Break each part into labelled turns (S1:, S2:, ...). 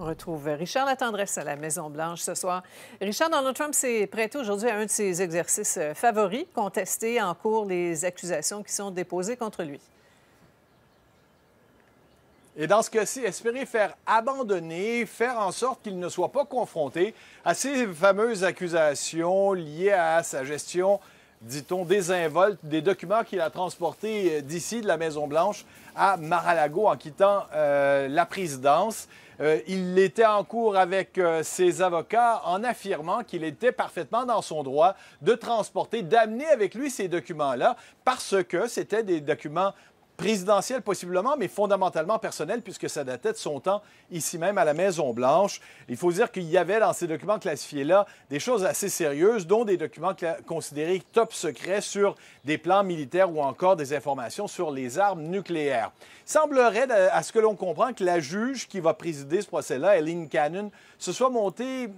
S1: On retrouve Richard Latendresse à la Maison-Blanche ce soir. Richard, Donald Trump s'est prêté aujourd'hui à un de ses exercices euh, favoris, contester en cours les accusations qui sont déposées contre lui.
S2: Et dans ce cas-ci, espérer faire abandonner, faire en sorte qu'il ne soit pas confronté à ces fameuses accusations liées à sa gestion dit-on, désinvolte des documents qu'il a transportés euh, d'ici, de la Maison-Blanche, à Mar-a-Lago en quittant euh, la présidence. Euh, il était en cours avec euh, ses avocats en affirmant qu'il était parfaitement dans son droit de transporter, d'amener avec lui ces documents-là parce que c'était des documents présidentielle possiblement, mais fondamentalement personnelle, puisque ça datait de son temps ici même à la Maison-Blanche. Il faut dire qu'il y avait dans ces documents classifiés-là des choses assez sérieuses, dont des documents considérés top secret sur des plans militaires ou encore des informations sur les armes nucléaires. Il semblerait, à ce que l'on comprend, que la juge qui va présider ce procès-là, Eileen Cannon, se soit montrée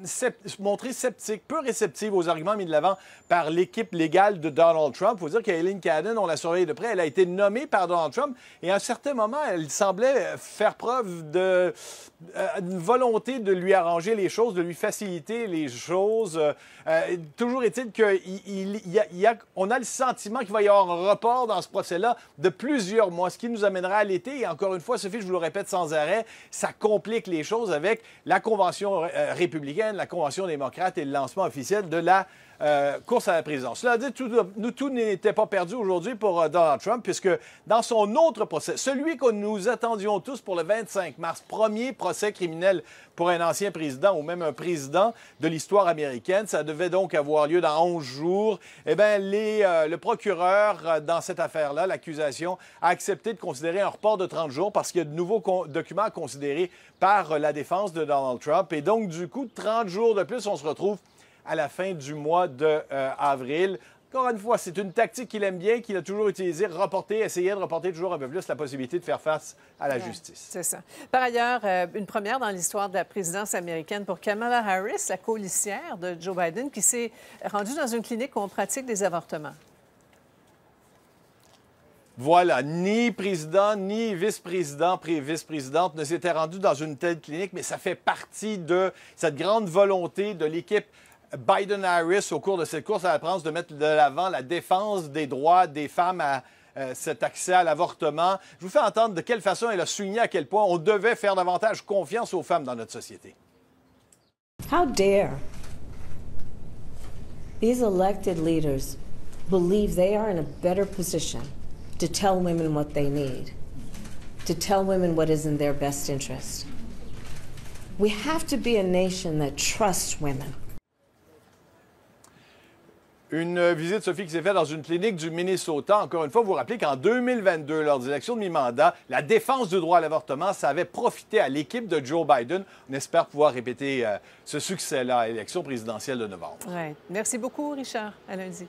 S2: sceptique, peu réceptive aux arguments mis de l'avant par l'équipe légale de Donald Trump. Il faut dire qu'Eileen Cannon, on la surveillée de près, elle a été nommée par Donald Trump. Et à un certain moment, elle semblait faire preuve euh, d'une volonté de lui arranger les choses, de lui faciliter les choses. Euh, toujours est-il qu'on a, a, le sentiment qu'il va y avoir un report dans ce procès-là de plusieurs mois, ce qui nous amènera à l'été. Et encore une fois, Sophie, je vous le répète sans arrêt, ça complique les choses avec la Convention euh, républicaine, la Convention démocrate et le lancement officiel de la course à la présidence. Cela dit, tout, tout n'était pas perdu aujourd'hui pour Donald Trump, puisque dans son un autre procès, celui que nous attendions tous pour le 25 mars, premier procès criminel pour un ancien président ou même un président de l'histoire américaine. Ça devait donc avoir lieu dans 11 jours. Eh bien, euh, le procureur, euh, dans cette affaire-là, l'accusation, a accepté de considérer un report de 30 jours parce qu'il y a de nouveaux documents à considérer par euh, la défense de Donald Trump. Et donc, du coup, 30 jours de plus, on se retrouve à la fin du mois de avril encore une fois, c'est une tactique qu'il aime bien, qu'il a toujours utilisé, reporter, essayer de reporter toujours un peu plus la possibilité de faire face à la justice.
S1: C'est ça. Par ailleurs, euh, une première dans l'histoire de la présidence américaine pour Kamala Harris, la colissière de Joe Biden, qui s'est rendue dans une clinique où on pratique des avortements.
S2: Voilà, ni président, ni vice-président, pré vice-présidente ne s'était rendu dans une telle clinique, mais ça fait partie de cette grande volonté de l'équipe Biden-Harris au cours de cette course à la France de mettre de l'avant la défense des droits des femmes à euh, cet accès à l'avortement. Je vous fais entendre de quelle façon elle a souligné à quel point on devait faire davantage confiance aux femmes dans notre société.
S1: How dare these elected leaders believe they are in a better position to tell women what they need, to tell women what is in their best interest. We have to be a nation that trusts women.
S2: Une visite, Sophie, qui s'est faite dans une clinique du Minnesota. Encore une fois, vous vous rappelez qu'en 2022, lors des élections de mi-mandat, la défense du droit à l'avortement, ça avait profité à l'équipe de Joe Biden. On espère pouvoir répéter euh, ce succès-là à l'élection présidentielle de novembre.
S1: Merci beaucoup, Richard. À lundi.